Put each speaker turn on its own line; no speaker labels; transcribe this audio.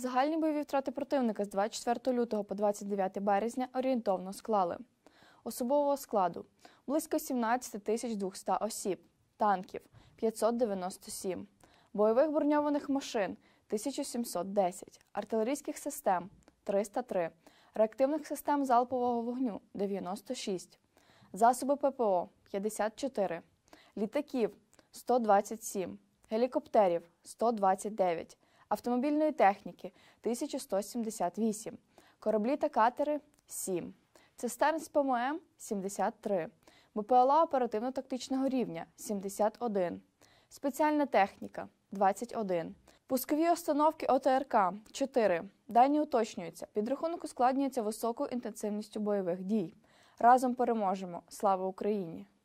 Загальні бойові втрати противника з 24 лютого по 29 березня орієнтовно склали особового складу близько 17 200 осіб, танків 597, бойових броньованих машин 1710, артилерійських систем 303, реактивних систем залпового вогню 96, засоби ППО 54, літаків 127, гелікоптерів 129 автомобільної техніки 1178, кораблі та катери 7. Цистерн з ПММ 73, БПЛА оперативно-тактичного рівня 71, спеціальна техніка 21, пускові установки ОТРК 4. Дані уточнюються. Підрахунок ускладнюється високою інтенсивністю бойових дій. Разом переможемо! Слава Україні!